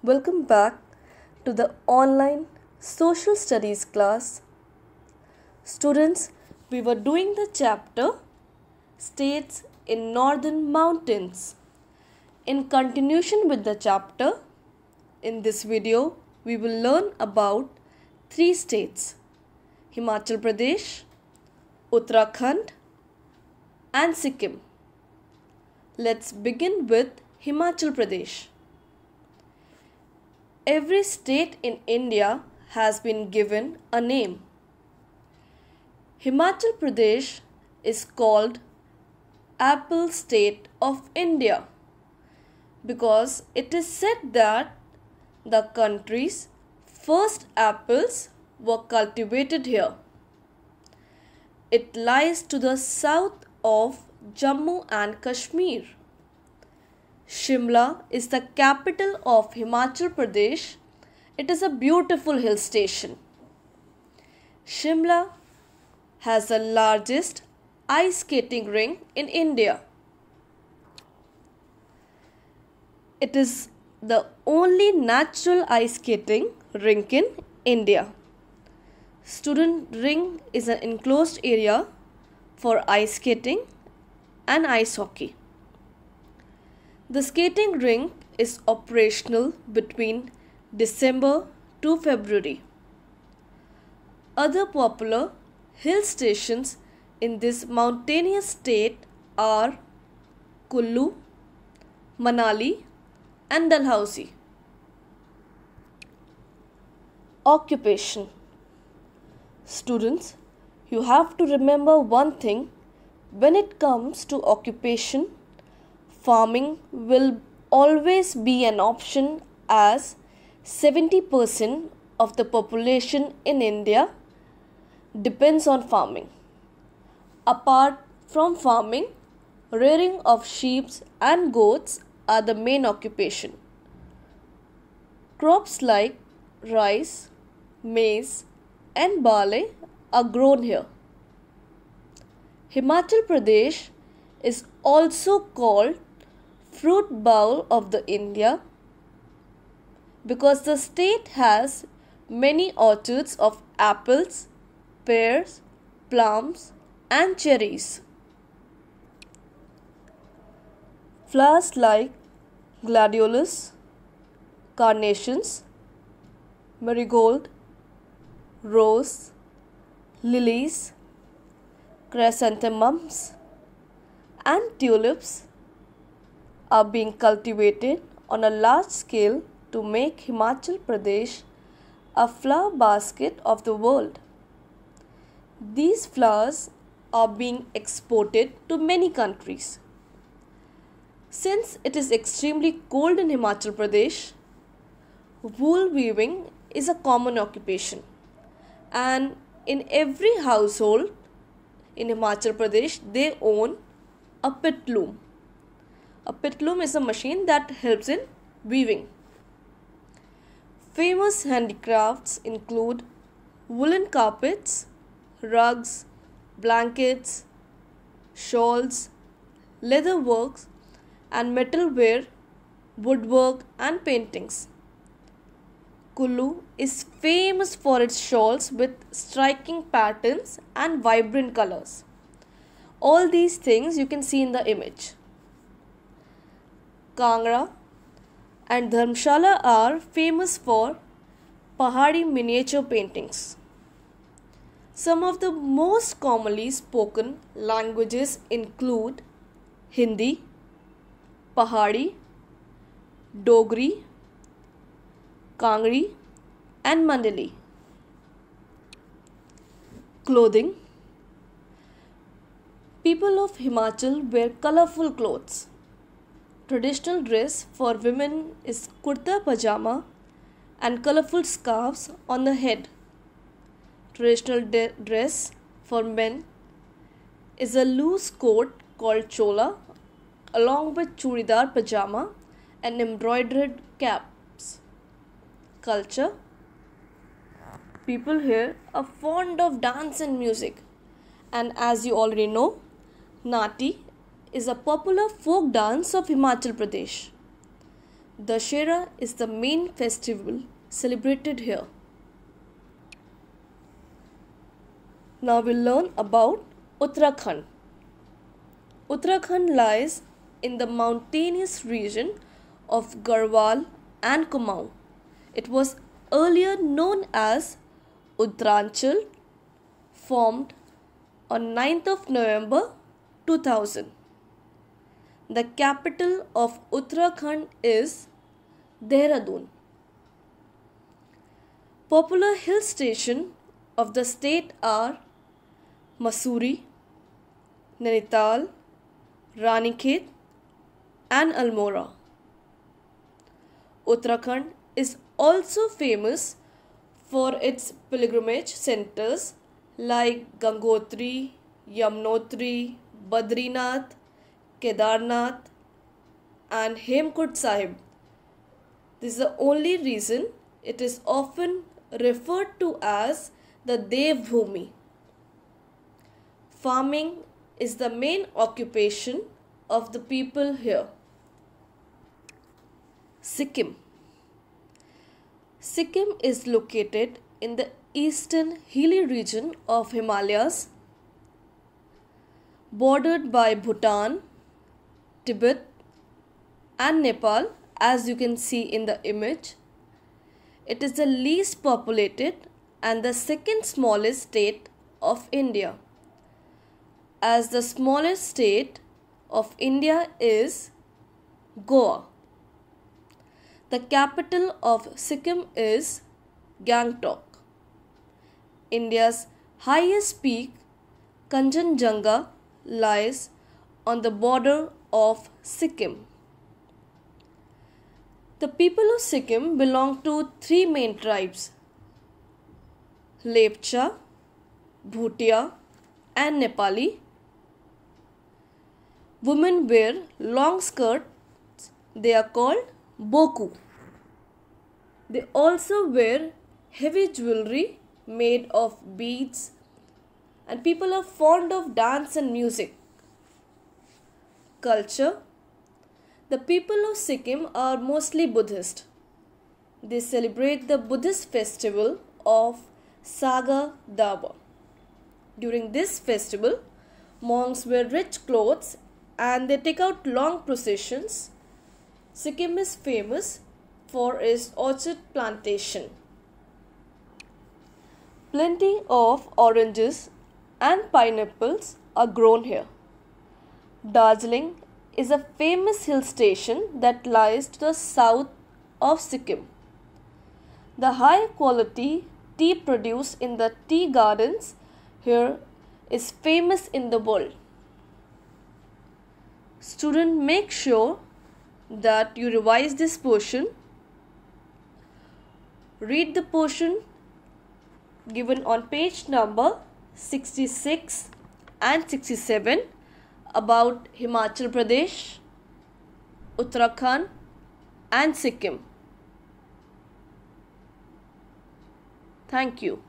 Welcome back to the online social studies class. Students, we were doing the chapter States in Northern Mountains. In continuation with the chapter, in this video, we will learn about three states Himachal Pradesh, Uttarakhand, and Sikkim. Let's begin with Himachal Pradesh every state in India has been given a name. Himachal Pradesh is called Apple State of India because it is said that the country's first apples were cultivated here. It lies to the south of Jammu and Kashmir. Shimla is the capital of Himachal Pradesh. It is a beautiful hill station. Shimla has the largest ice skating rink in India. It is the only natural ice skating rink in India. Student ring is an enclosed area for ice skating and ice hockey. The skating rink is operational between December to February. Other popular hill stations in this mountainous state are Kullu, Manali and Dalhousie. Occupation Students, you have to remember one thing when it comes to occupation farming will always be an option as 70% of the population in India depends on farming. Apart from farming, rearing of sheep and goats are the main occupation. Crops like rice, maize, and barley are grown here. Himachal Pradesh is also called fruit bowl of the India because the state has many orchards of apples, pears, plums, and cherries. Flowers like gladiolus, carnations, marigold, rose, lilies, chrysanthemums, and tulips are being cultivated on a large scale to make Himachal Pradesh a flower basket of the world. These flowers are being exported to many countries. Since it is extremely cold in Himachal Pradesh, wool weaving is a common occupation and in every household in Himachal Pradesh they own a pit loom. A pit loom is a machine that helps in weaving. Famous handicrafts include woolen carpets, rugs, blankets, shawls, leather works, and metalware, woodwork, and paintings. Kulu is famous for its shawls with striking patterns and vibrant colors. All these things you can see in the image. Kangra and Dharmshala are famous for Pahari miniature paintings. Some of the most commonly spoken languages include Hindi, Pahari, Dogri, Kangri, and Mandali. Clothing People of Himachal wear colorful clothes Traditional dress for women is kurta pajama and colorful scarves on the head. Traditional de- dress for men is a loose coat called chola along with churidar pajama and embroidered caps. Culture People here are fond of dance and music, and as you already know, Nati is a popular folk dance of Himachal Pradesh. Dashera is the main festival celebrated here. Now we'll learn about Uttarakhand. Uttarakhand lies in the mountainous region of Garhwal and Kumaon. It was earlier known as Uttaranchal, formed on 9th of November 2000. The capital of Uttarakhand is Dehradun. Popular hill station of the state are Masuri, Nainital, Ranikhet and Almora. Uttarakhand is also famous for its pilgrimage centers like Gangotri, Yamunotri, Badrinath Kedarnath, and Hemkut Sahib. This is the only reason it is often referred to as the Devbhumi. Farming is the main occupation of the people here. Sikkim Sikkim is located in the eastern hilly region of Himalayas bordered by Bhutan, Tibet and Nepal as you can see in the image. It is the least populated and the second smallest state of India. As the smallest state of India is Goa. The capital of Sikkim is Gangtok. India's highest peak, Kanchenjunga, lies on the border of Sikkim. The people of Sikkim belong to three main tribes Lepcha, Bhutia, and Nepali. Women wear long skirts, they are called boku. They also wear heavy jewelry made of beads, and people are fond of dance and music culture. The people of Sikkim are mostly Buddhist. They celebrate the Buddhist festival of Saga Dawa. During this festival, monks wear rich clothes and they take out long processions. Sikkim is famous for its orchard plantation. Plenty of oranges and pineapples are grown here. Darjeeling is a famous hill station that lies to the south of Sikkim. The high quality tea produced in the tea gardens here is famous in the world. Student, make sure that you revise this portion. Read the portion given on page number 66 and 67 about Himachal Pradesh, Uttarakhand, and Sikkim. Thank you.